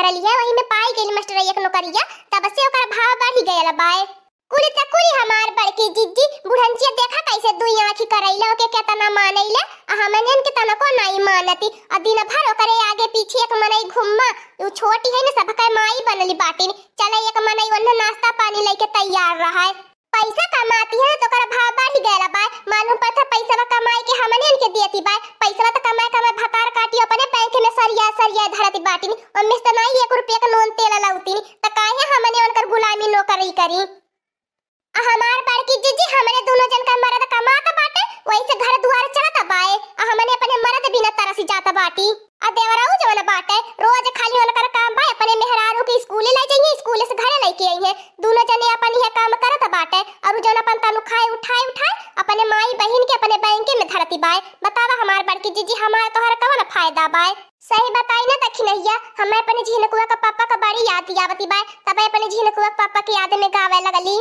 करलिया वही में पाई गेली मास्टर एक नौकरिया तब से ओकर भाव बढ़ गयल बाय कुली त कुली हमार बड़की जिज्जी बुढ़नचिया देखा कैसे दुई आंखी करैले ओके के तना मानैले आ जन के तना को नहीं मानती आ दिन भर ओकरे आगे पीछे एक मनई घुम्मा उ छोटी है न सब का माई बनली बाटिन चले एक मनई ओन्ने नाश्ता पानी लेके तैयार रहा है पैसा कमाती है तो ओकर भाव बढ़ गयल बाय मानू पता पैसा एक रुपये का नून तेल लाउतीन त काहे हमने उनकर गुलामी नौकरी करी हमार बार की जीजी हमने दोनों जन का मरद कमाता बाटे वही से घर द्वार चलता बाए आ हमने अपने मरद बिना तरसी जाता बाटी आ देवराऊ जवन बाटे रोज खाली उनकर काम बाए अपने में गावे लगली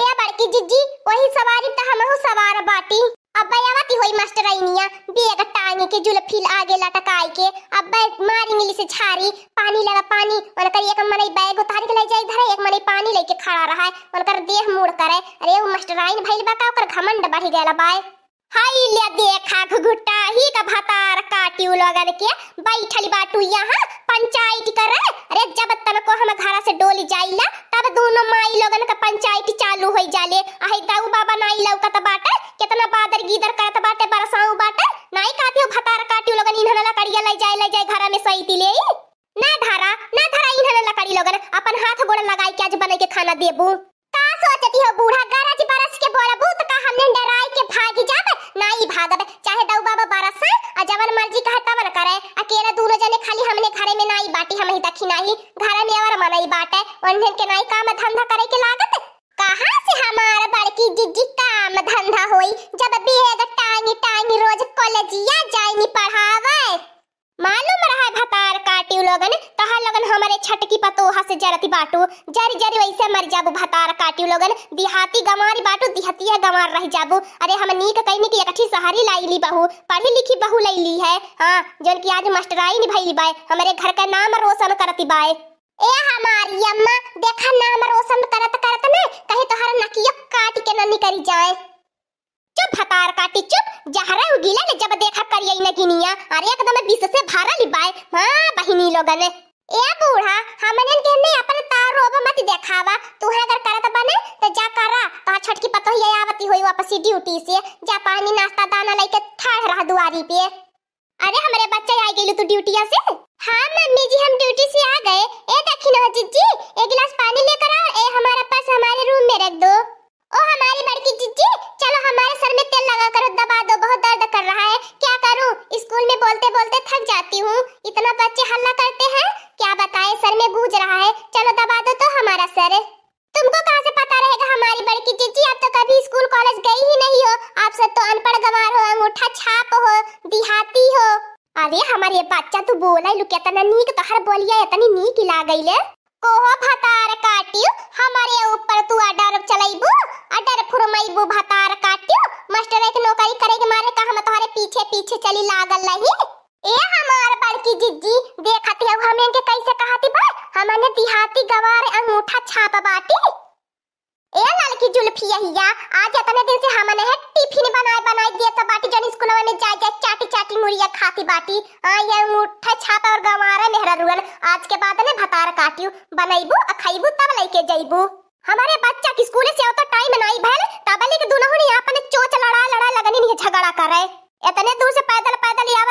ए बड़की जिज्जी वही सवारी त तो हमहु सवार बाटी अब्बा आवती होई मास्टर मास्टराइनिया बेग टांगे के जुलफिल आगे लटकाई के अब्बा मारी मिली से छारी पानी लगा पानी उनकर एक मने बैग उतार के ले जाई धरे एक मने पानी लेके खड़ा रहा है उनकर देह मुड़ करे अरे वो मास्टर आईन भइल बा का ओकर घमंड बढ़ गेला बाय हाय ले देखा घुघुटा ही का भतार काटियो लगन के बैठल बाटू यहां पंचायत करे अरे जब तक को हम घर से डोली जाइला दोनों माई लोगन का तो पंचायती चालू हो जाले आहे दाऊ बाबा नाई लौकत बाटे केतना बादर गीदर करत बाटे बरसाऊ बाटे नाई काटियो भतार काटियो लोगन इन्हन लकड़िया ले जाए ले जाए घर में सईती ले ना धारा ना धारा इन्हन लकड़ी लोगन अपन हाथ गोड़ लगाई के आज बने के खाना देबू का सोचती हो बूढ़ा गरज बरस के बोलबू त तो का हमने डराई के भाग जाबे कहा से जरती बाटू जरी जरी वैसे मर जाबू भतार काटी लोगन दिहाती गमारी बाटू है गमार रह जाबू अरे हम नीक कहने की एकठी सहारी लाई ली बहू पढ़ी लिखी बहू ली है हां जोन की आज मास्टराई नहीं भैली बाय हमारे घर का नाम रोशन करती बाय ए हमारी अम्मा देखा नाम रोशन करत करत ने कहे तोहरा नकिया काट के ना निकल जाए चुप हतार काटी चुप जहरे उगीला ने जब देखा करिए न किनिया अरे एकदम बीस से भारा लिबाए हां बहिनी लोगन ए बूढ़ा हमने के ने अपन तार रोब मत देखावा तुहरा अगर करत बने तो जा करा तो छोटकी पतो ही आवती होई वापस ड्यूटी से जा पानी नाश्ता दाना लेके ठाड़ रह दुआरी पे अरे हमरे बच्चा आ गेलू तू ड्यूटिया से हां मम्मी जी हम ड्यूटी से आ गए ए देखी जीजी एक गिलास पानी मीठा छाप हो दिहाती हो अरे हमारे बच्चा तो बोला लुक तना नीक तो हर बोलिया इतनी नीक ला गईले कोहो भतार काटियो हमारे ऊपर तू अडर चलाइबू अडर फुरमाइबू भतार काटियो मास्टर एक नौकरी करे के मारे का हम तोहरे पीछे पीछे चली लागल रही ए हमार बड़की जिज्जी देखत है हमें के कैसे कहती बा हमने दिहाती गवार अंगूठा छाप बाटी ए लाल की जुल्फिया हिया आज अतने दिन से हमने है टिफिन बनाए बनाए दिया तो बाटी जन स्कूल में जा जा चाटी चाटी मुरिया खाती बाटी आ हाँ, ये मुठ्ठा छापा और गवारा मेहरा रुअन आज के बाद ने भतार काटियो बनाइबू आ खाइबू तब लेके जाइबू हमारे बच्चा के स्कूल से तो टाइम नहीं भैल तब लेके दुनहु ने आपन चोच लड़ा लड़ा लगनी नहीं झगड़ा कर रहे इतने दूर से पैदल पैदल आवे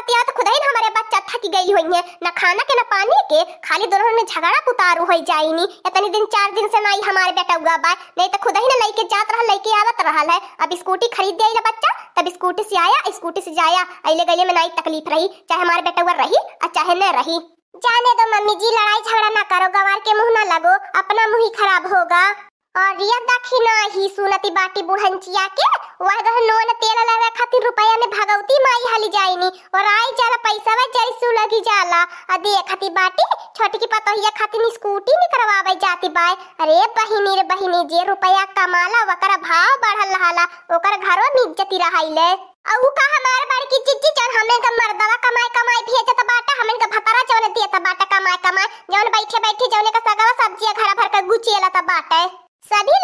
थकी गई हुई है ना खाना के ना पानी के खाली दोनों में झगड़ा पुतारू हो नी इतनी दिन चार दिन से ना ही हमारे बेटा हुआ बाय नहीं तो खुद ही ना लेके जात रहा लेके आवत रहा है अब स्कूटी खरीद दिया बच्चा तब स्कूटी से आया स्कूटी से जाया अले गले में ना ही तकलीफ रही चाहे हमारे बेटा हुआ रही और चाहे न रही जाने दो मम्मी जी लड़ाई झगड़ा ना करो गवार के मुंह ना लगो अपना मुंह ही खराब होगा और रिया दखी ना ही सुनती बाटी बुढ़ंचिया के वाह गह नोन तेल लावे खातिर रुपया में भगवती माई हाली जाईनी और आई जाला पैसा वा जाई सु लगी जाला आ खाती बाटी छोटी की पतोहिया खातिर स्कूटी में करवावे जाती बाय अरे बहिनी रे बहिनी जे रुपया कमाला वकर भाव बढ़ल रहाला ओकर घरो में इज्जत रहाइले औ का हमार बार की चिच्ची चल हमने का मर्दवा कमाई कमाई भेजे त बाटा हमने का भतरा चवन दिए त बाटा कमाई कमाई जौन बैठे बैठे जौन का सगवा सब्जी घर भर का गुची एला त बाटा सभी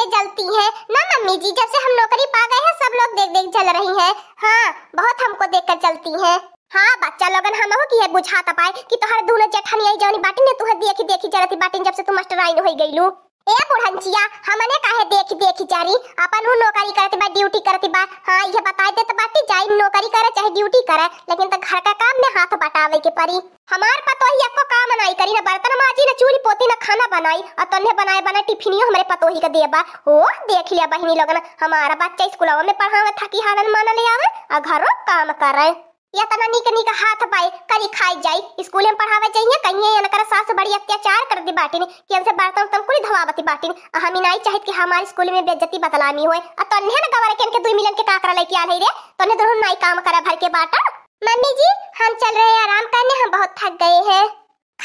चीजें जलती हैं ना मम्मी जी जब से हम नौकरी पा गए हैं सब लोग देख देख जल रही हैं हाँ बहुत हमको देख कर चलती हैं हाँ बच्चा लोगन हम हो की है बुझा पाए की तुम्हारे दोनों जेठन आई जानी बाटी ने तुम्हें देखी देखी जरती बाटी जब से तुम मास्टर आई हो गई ए बुढ़ंचिया हमने काहे देख देख जारी अपन हु नौकरी करत बा ड्यूटी करत बा हां ये बता देत बाटी जाई नौकरी करे चाहे ड्यूटी करे लेकिन त घर का काम में हाथ बटावे के परी हमार पतोही एको काम नहीं करी ना बर्तन माजी ना चूड़ी पोती ना खाना बनाई अ तन्ने बनाए बना टिफिनियो हमारे पतोही का देबा ओ देख लिया बहिनी लोगन हमारा बच्चा स्कूलवा में पढ़ावे था कि हालन मान ले आवे आ घरो काम करे या तना निक निक हाथ पाए करी खाई जाई स्कूल में पढ़ावे चाहिए कहिए या नकर सास बड़ी अत्याचार कर दी बाटी ने कि हमसे बर्तन तम कुली धवावती बाटिन हम ही नहीं चाहत कि हमारे स्कूल में बेइज्जती बतलामी होए अ तन्हे न गवर के इनके दुई मिलन के काकरा लेके आ रही रे तन्हे दोनों नाई काम करा भर के बाटा मम्मी जी हम चल रहे हैं आराम करने हम बहुत थक गए हैं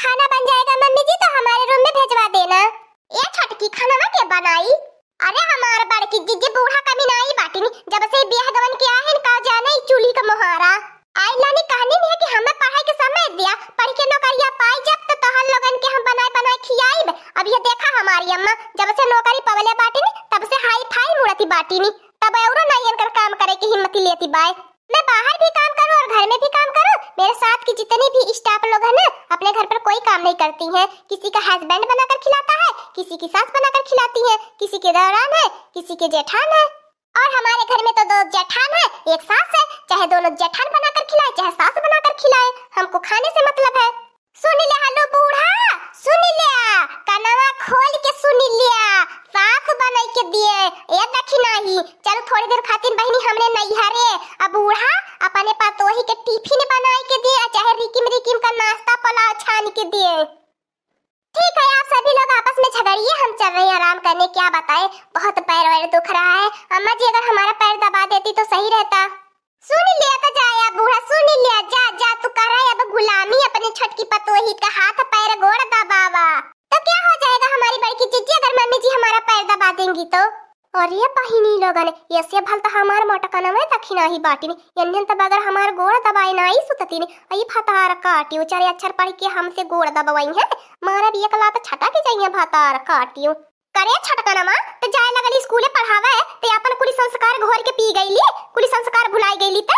खाना बन जाएगा मम्मी जी तो हमारे रूम में भेजवा देना ये छटकी खाना मैं के बनाई अरे हमार बड़की जिज्जी बूढ़ा कभी नाई बाटिन जब से ब्याह गवन किया है इनका जाने चूल्ही का मुहारा लाने कहनी नहीं है कि हमें पढ़ाई के समय दिया पढ़ के नौकरिया पाई जब तो तहन लगन के हम बनाए बनाए खियाइब अब ये देखा हमारी अम्मा जब से नौकरी पवले बाटिनी तब से हाई फाई मुड़ती बाटिनी तब और नहीं इनकर काम करे की हिम्मत लेती बाय मैं बाहर भी काम करूँ और घर में भी काम करूँ मेरे साथ की जितनी भी स्टाफ लोग हैं ना अपने घर पर कोई काम नहीं करती हैं किसी का हस्बैंड बनाकर खिलाता है किसी की सास बनाकर खिलाती है किसी के दौरान है किसी के जेठान है और हमारे घर में तो दो जेठान है एक सास है चाहे दोनों जेठान बनाकर खिलाए चाहे सास बनाकर खिलाए हमको खाने से मतलब है सुन ले हेलो बूढ़ा सुन लिया कनवा खोल के सुन लिया माने भल त ಮನೆ ಎಸ್ಯಭಲ್ತ ಹಮಾರ ಮೊಟಕನವೆ ತಕ್ಷಿಣಾಹಿ ಬಾಟಿನಿ ಎಂದೆಂತ ಬಗರ್ ಹಮಾರ ಗೋಳ ದಬಾಯಿ ನಾಯಿ ಸುತತೀನಿ ಐ भातार काटियो चार अक्षर पढ़ के हमसे गोड़ दबवाई है मारा बिया कला त छटा के जाइए भातार काटियो करे छटकना मां तो जाए लगली स्कूले पढ़ावे त अपन कुली संस्कार घोर के पी गईली कुली संस्कार भुलाई गईली त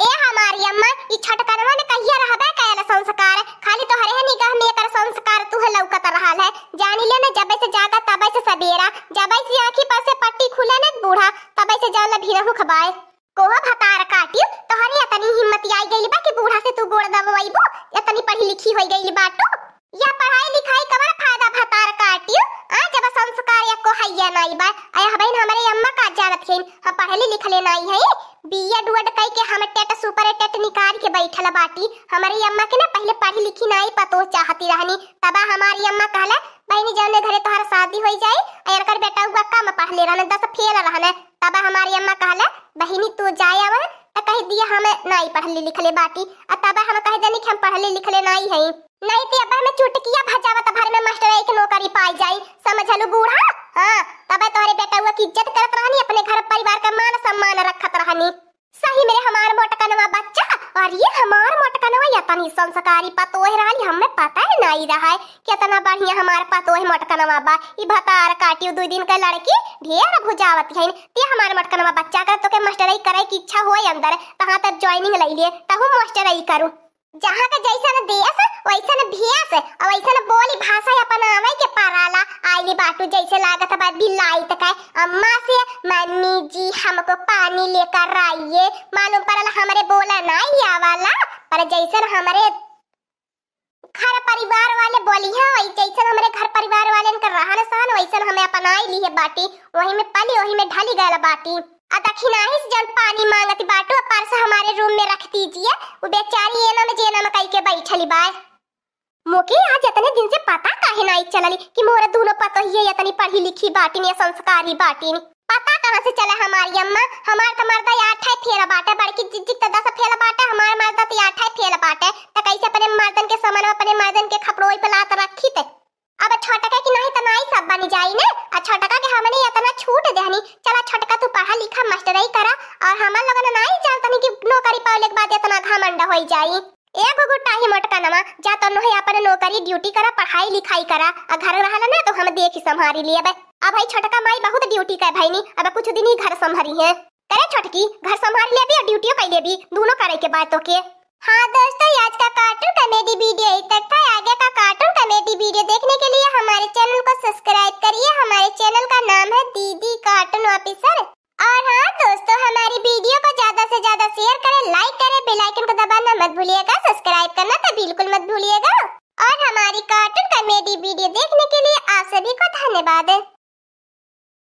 ए हमारी अम्मा ई करवा ने कहिया रहबे कयल संस्कार खाली तो हरे निगाह में एकर संस्कार तू है लौकत रहल है जानी ले ने जबे से जागा तब से सबेरा जब से आंखी पर से पट्टी खुले ने बूढ़ा तब से जाला भी रहू खबाए कोहा भतार काटियो तोहरी इतनी हिम्मत आई गई बा कि बूढ़ा से तू गोड़ दबवाईबो इतनी पढ़ी लिखी होई गइल बाटू या पढ़ाई लिखाई कवर फायदा भतार काटियो आ जब संस्कार या को हैया नाई बा आ हबैन हमरे अम्मा का जानत हिन हम पढ़ले लिखले नाई है बीएड उड कई के हम टेट सुपर टेट निकाल के बैठल बाटी हमारी अम्मा के ना पहले पढ़ी लिखी ना पतो चाहती रहनी तब हमारी अम्मा कहला बहनी जाने घरे तोहर शादी हो जाए और कर बेटा हुआ कम पढ़ले रहने दस फेल रहने तब हमारी अम्मा कहला बहनी तू जाए अब तो कह दिया हम नहीं पढ़ले लिखले बाटी और तब हम कह जानी कि हम पढ़ले लिखले नहीं है नहीं तो अब हमें चुटकिया भजावत भर में मास्टर एक नौकरी पाई जाई समझ लो बूढ़ा हाँ तब तोहरे बेटा हुआ की इज्जत करत रहनी अपने घर परिवार का मान सम्मान रखत रहनी सही में हमार मोटकनवा बच्चा और ये हमार मोटकनवा यतनी संस्कारी पतोह रहली हमें पता है नहीं रहा है कितना बढ़िया हमार पतोह मोटकनवा बा ई भतार काटियो दो दिन का लड़की ढेर भुजावत है ते हमार मोटकनवा बच्चा का तो के मास्टर ही करे की इच्छा होए अंदर तहां तक ज्वाइनिंग ले लिए तहु मास्टर ही करू जहाँ का जैसा न देस वैसा ना न से और वैसा ना बोली भाषा या अपन आवे के पाराला आईली बाटू जैसे लागा था बाद भी लाई तक है अम्मा से मम्मी जी हमको पानी लेकर आइए मालूम पड़ल हमारे बोला ना ही आवाला पर जैसा ना हमारे घर परिवार वाले बोली है हाँ, वही जैसन हमारे घर परिवार वाले का रहन सहन वैसन हमें अपनाई ली है बाटी वही में पली वही में ढली गया बाटी आ दखिनाही से जन पानी मांगत बाटू आ पर्स हमारे रूम में रख दीजिए वो बेचारी एना में जेना में कई के बैठली बाय मोके आज इतने दिन से पता काहे नहीं चलली कि मोरे दोनों पतो ही है इतनी पढ़ी लिखी बाटी ने संस्कारी बाटी ने पता कहाँ से चला हमारी अम्मा हमार तो मर्दा आठ है फेरा बाटे बड़की जिज्जिक तो दस फेरा बाटे हमार मर्दा तो आठ है फेरा बाटे तो कैसे अपने मर्दन के समान अपने मर्दन के खपड़ोई पे लात रखी थे अब छोटका के तो नाही तनाई सब बन जाई ने आ छोटका के हमने इतना तो छूट देहनी चला छोटका तू पढ़ा लिखा मास्टर मास्टरई करा और हमर लगन नहीं जानतनी कि नौकरी पावले के बाद इतना तो घमंड होई जाई एगो गुट्टा ही मटका नमा जा तो नहीं अपन नौकरी ड्यूटी करा पढ़ाई लिखाई करा आ घर रहला ना तो हम देख संभारी लिए बे अब भाई छोटका माई बहुत ड्यूटी का भाईनी अब कुछ दिन ही घर संभारी है करे छोटकी घर संभार ले भी और ड्यूटी कर ले भी दोनों करे के बात तो के हाँ दोस्तों आज का कार्टून कॉमेडी वीडियो इत